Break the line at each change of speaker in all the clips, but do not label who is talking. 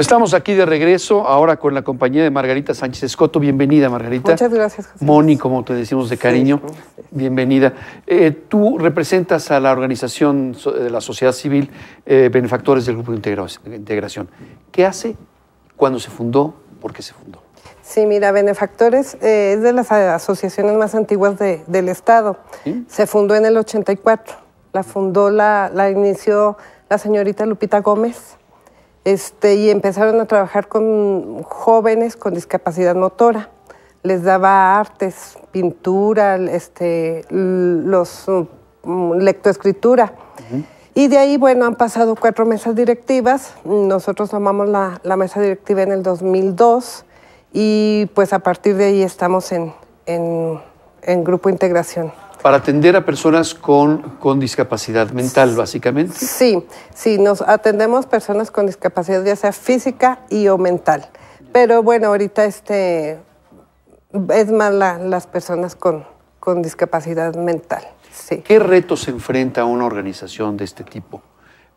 Pues estamos aquí de regreso ahora con la compañía de Margarita Sánchez Escoto. Bienvenida, Margarita. Muchas gracias, José. Moni, como te decimos de cariño, bienvenida. Eh, tú representas a la organización de la sociedad civil eh, Benefactores del Grupo de Integración. ¿Qué hace? ¿Cuándo se fundó? ¿Por qué se fundó?
Sí, mira, Benefactores eh, es de las asociaciones más antiguas del Estado. Se fundó en el 84. La fundó, la, la inició la señorita Lupita Gómez este, y empezaron a trabajar con jóvenes con discapacidad motora. Les daba artes, pintura, este, los mm, lectoescritura. Y de ahí, bueno, han pasado cuatro mesas directivas. Nosotros tomamos la, mesa directiva en el 2002 y pues a partir de ahí estamos en en Grupo Integración.
Para atender a personas con, con discapacidad mental, básicamente.
Sí, sí, nos atendemos personas con discapacidad, ya sea física y o mental. Pero bueno, ahorita este, es más las personas con, con discapacidad mental.
¿Qué retos se enfrenta una organización de este tipo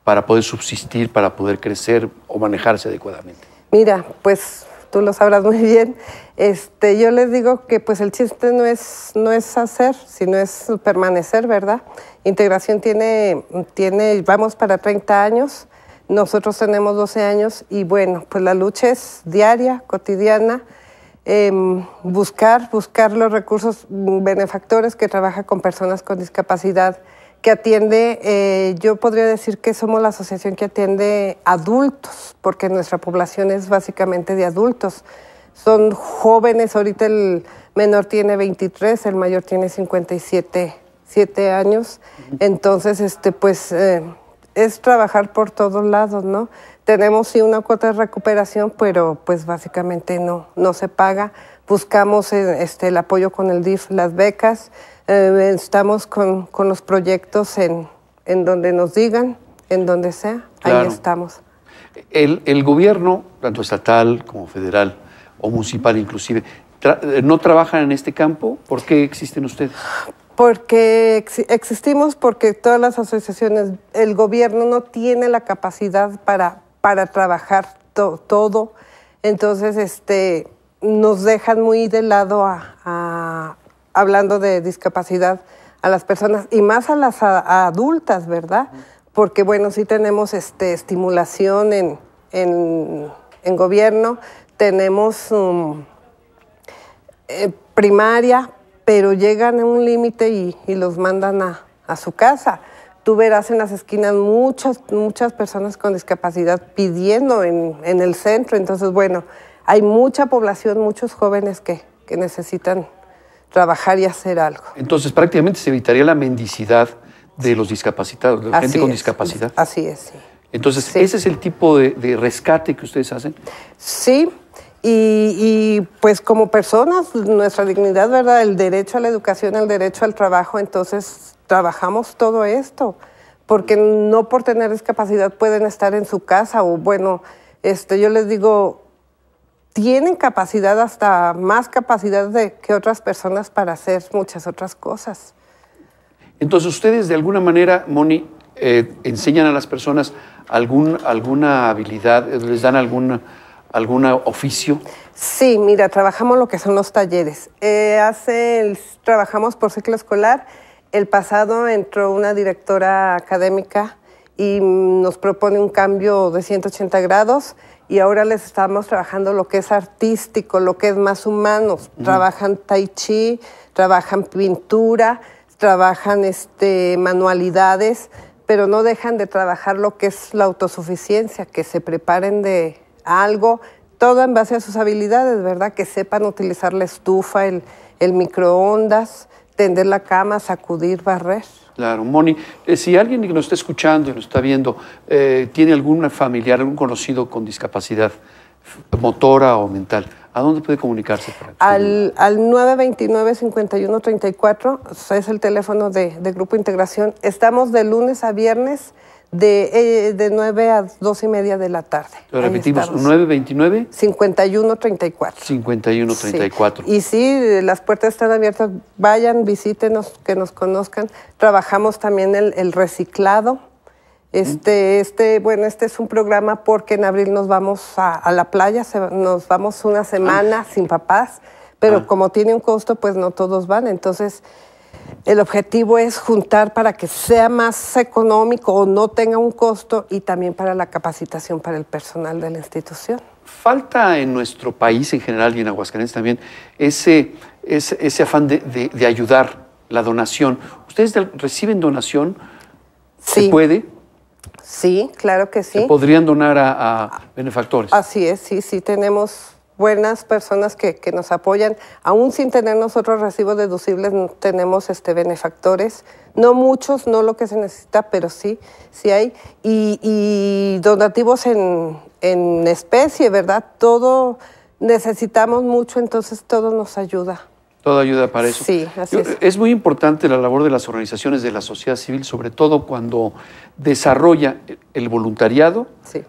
para poder subsistir, para poder crecer o manejarse adecuadamente?
Mira, pues tú lo sabrás muy bien, este, yo les digo que pues el chiste no es, no es hacer, sino es permanecer, ¿verdad? Integración tiene, tiene, vamos para 30 años, nosotros tenemos 12 años y bueno, pues la lucha es diaria, cotidiana, em, buscar, buscar los recursos benefactores que trabaja con personas con discapacidad que atiende, eh, yo podría decir que somos la asociación que atiende adultos, porque nuestra población es básicamente de adultos. Son jóvenes, ahorita el menor tiene 23, el mayor tiene 57 años, entonces este, pues eh, es trabajar por todos lados, ¿no? Tenemos sí una cuota de recuperación, pero pues básicamente no, no se paga. Buscamos eh, este, el apoyo con el DIF, las becas, eh, estamos con, con, los proyectos en, en donde nos digan, en donde sea, ahí estamos.
El, el, gobierno, tanto estatal como federal o municipal inclusive, eh, ¿no trabajan en este campo? ¿Por qué existen ustedes?
Porque existimos porque todas las asociaciones, el gobierno no tiene la capacidad para, para trabajar todo, entonces este, nos dejan muy de lado a hablando de discapacidad a las personas y más a las adultas, ¿verdad? Porque bueno, sí tenemos este, estimulación en, en, gobierno, tenemos um, eh, primaria, pero llegan a un límite y, y, los mandan a, su casa. Tú verás en las esquinas muchas, muchas personas con discapacidad pidiendo en, en el centro. Entonces, bueno, hay mucha población, muchos jóvenes que, que necesitan trabajar y hacer algo.
Entonces prácticamente se evitaría la mendicidad de los discapacitados, de la gente con discapacidad. Así es, sí. Entonces, ¿ese es el tipo de, rescate que ustedes hacen?
Sí, y, y, pues como personas, nuestra dignidad, ¿verdad? El derecho a la educación, el derecho al trabajo, entonces trabajamos todo esto, porque no por tener discapacidad pueden estar en su casa o bueno, este, yo les digo, tienen capacidad, hasta más capacidad de, que otras personas para hacer muchas otras cosas.
Entonces ustedes de alguna manera, Moni, eh, enseñan a las personas algún, alguna habilidad, les dan algún oficio.
Sí, mira, trabajamos lo que son los talleres. Eh, hace trabajamos por ciclo escolar. El pasado entró una directora académica y nos propone un cambio de 180 grados y ahora les estamos trabajando lo que es artístico, lo que es más humano. Trabajan tai chi, trabajan pintura, trabajan este, manualidades, pero no dejan de trabajar lo que es la autosuficiencia, que se preparen de algo, todo en base a sus habilidades, ¿verdad? Que sepan utilizar la estufa, el microondas, tender la cama, sacudir, barrer.
Claro, Moni, eh, si alguien que nos está escuchando y nos está viendo eh, tiene algún familiar, algún conocido con discapacidad motora o mental, ¿a dónde puede comunicarse?
al, al 929-5134 es el teléfono de, de Grupo Integración. Estamos de lunes a viernes de, eh, de 9 a 2 y media de la tarde. Lo repetimos, 929. 51 34. Y sí, las puertas están abiertas, vayan, visítenos, que nos conozcan. Trabajamos también el, reciclado. Este, este, bueno, este es un programa porque en abril nos vamos a, la playa, nos vamos una semana ah. sin papás, pero ah. como tiene un costo, pues no todos van. Entonces, el objetivo es juntar para que sea más económico o no tenga un costo y también para la capacitación para el personal de la institución.
Falta en nuestro país en general y en Aguascalientes también ese, afán de, ayudar, la donación. ¿Ustedes reciben donación? Sí. ¿Se puede?
Sí, claro que sí. podrían
donar a benefactores?
Así es, sí, sí tenemos buenas personas que, que, nos apoyan. Aún sin tener nosotros recibos deducibles, tenemos este, benefactores. No muchos, no lo que se necesita, pero sí, sí hay. Y, donativos en, en, especie, ¿verdad? Todo necesitamos mucho, entonces todo nos ayuda.
Todo ayuda para eso. Sí, así es. Es muy importante la labor de las organizaciones de la sociedad civil, sobre todo cuando desarrolla el voluntariado, sí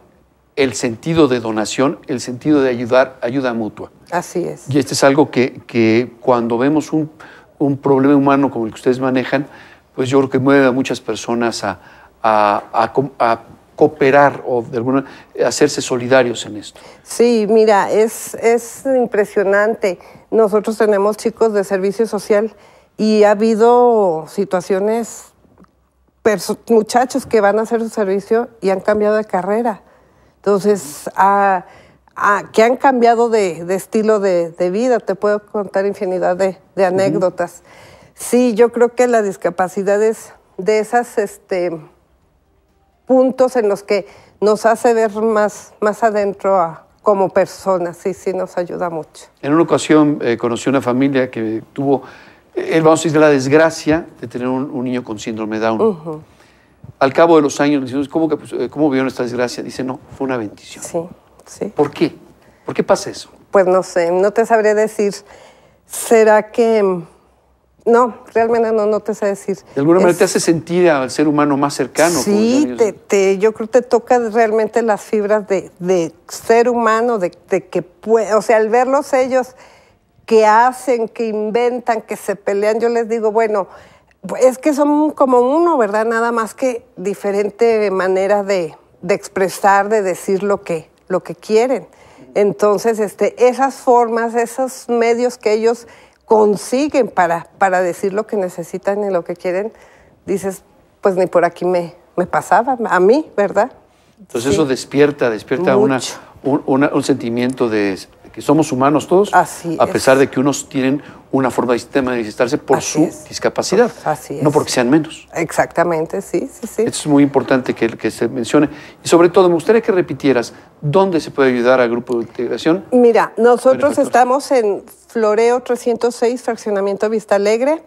el sentido de donación, el sentido de ayudar, ayuda mutua. Así es. Y este es algo que, cuando vemos un, problema humano como el que ustedes manejan, pues yo creo que mueve a muchas personas a, cooperar o de alguna hacerse solidarios en esto.
Sí, mira, es, es impresionante. Nosotros tenemos chicos de servicio social y ha habido situaciones, muchachos que van a hacer su servicio y han cambiado de carrera entonces, a, ah, ah, que han cambiado de, estilo de, vida. Te puedo contar infinidad de, anécdotas. Sí, yo creo que la discapacidad es de esas este, puntos en los que nos hace ver más, más adentro a, como personas. Sí, sí, nos ayuda mucho.
En una ocasión eh, conocí una familia que tuvo, eh, vamos a decir, la desgracia de tener un, niño con síndrome Down. Uh al cabo de los años decimos, ¿cómo, pues, eh, cómo vieron esta desgracia? Dice, no, fue una bendición. Sí, sí. ¿Por qué? ¿Por qué pasa eso?
Pues no sé, no te sabría decir. ¿Será que...? No, realmente no, no te sé decir. De alguna manera
te hace sentir al ser humano más cercano. Sí,
te, yo creo que te toca realmente las fibras de, ser humano, de, que puede, o sea, al verlos ellos que hacen, que inventan, que se pelean, yo les digo, bueno, pues, es que son como uno, ¿verdad? Nada más que diferente manera de, expresar, de decir lo que, lo que quieren. Entonces, este, esas formas, esos medios que ellos consiguen para, para decir lo que necesitan y lo que quieren, dices, pues ni por aquí me, me pasaba, a mí, ¿verdad? Entonces
eso despierta, despierta un, sentimiento de que somos humanos todos, a pesar de que unos tienen una forma de sistema de manifestarse por su discapacidad, no porque sean menos. Exactamente,
sí, sí, sí.
Esto es muy importante que, se mencione. Y sobre todo, me gustaría que repitieras dónde se puede ayudar al grupo de integración.
Mira, nosotros estamos en Floreo 306, Fraccionamiento Vista Alegre.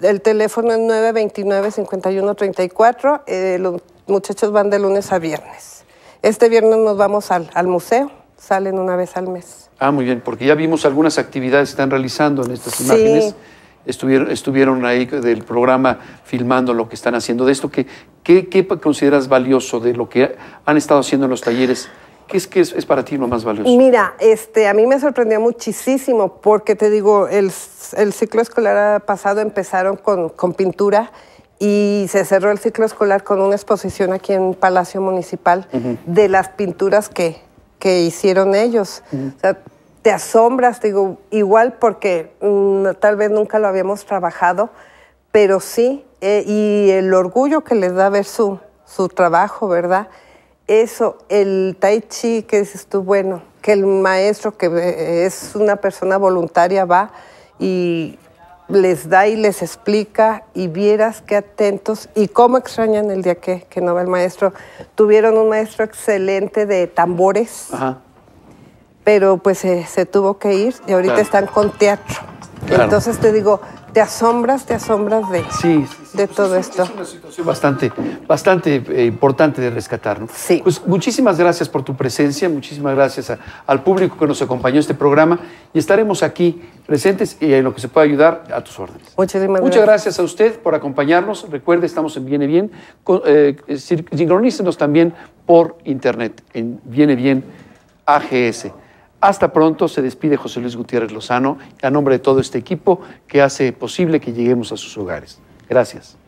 El teléfono es 929-5134. Eh, los muchachos van de lunes a viernes. Este viernes nos vamos al museo salen una vez al mes.
Ah, muy bien, porque ya vimos algunas actividades que están realizando en estas imágenes. Estuvieron, estuvieron ahí del programa filmando lo que están haciendo de esto. ¿Qué, qué, consideras valioso de lo que han estado haciendo en los talleres? ¿Qué es, es, para ti lo más valioso?
Mira, este, a mí me sorprendió muchísimo porque te digo, el, ciclo escolar pasado empezaron con, con pintura y se cerró el ciclo escolar con una exposición aquí en Palacio Municipal de las pinturas que que hicieron ellos. te asombras, digo, igual porque mm, tal vez nunca lo habíamos trabajado, pero sí, eh, y el orgullo que les da ver su, su trabajo, ¿verdad? Eso, el tai chi, que dices tú, bueno, que el maestro, que eh, es una persona voluntaria, va y les da y les explica y vieras qué atentos y cómo extrañan el día que, no va el maestro. Tuvieron un maestro excelente de tambores, pero pues eh, se, tuvo que ir y ahorita están con teatro. Entonces te digo, te asombras, te asombras de, de pues todo esto. Es una
situación bastante, bastante eh, importante de rescatar. ¿no? Sí. Pues muchísimas gracias por tu presencia, muchísimas gracias al público que nos acompañó en este programa y estaremos aquí presentes y en lo que se pueda ayudar a tus órdenes. Muchas gracias a usted por acompañarnos. Recuerde, estamos en Viene Bien. Eh, sincronícenos también por internet en Viene Bien AGS. Hasta pronto, se despide José Luis Gutiérrez Lozano a nombre de todo este equipo que hace posible que lleguemos a sus hogares. Gracias.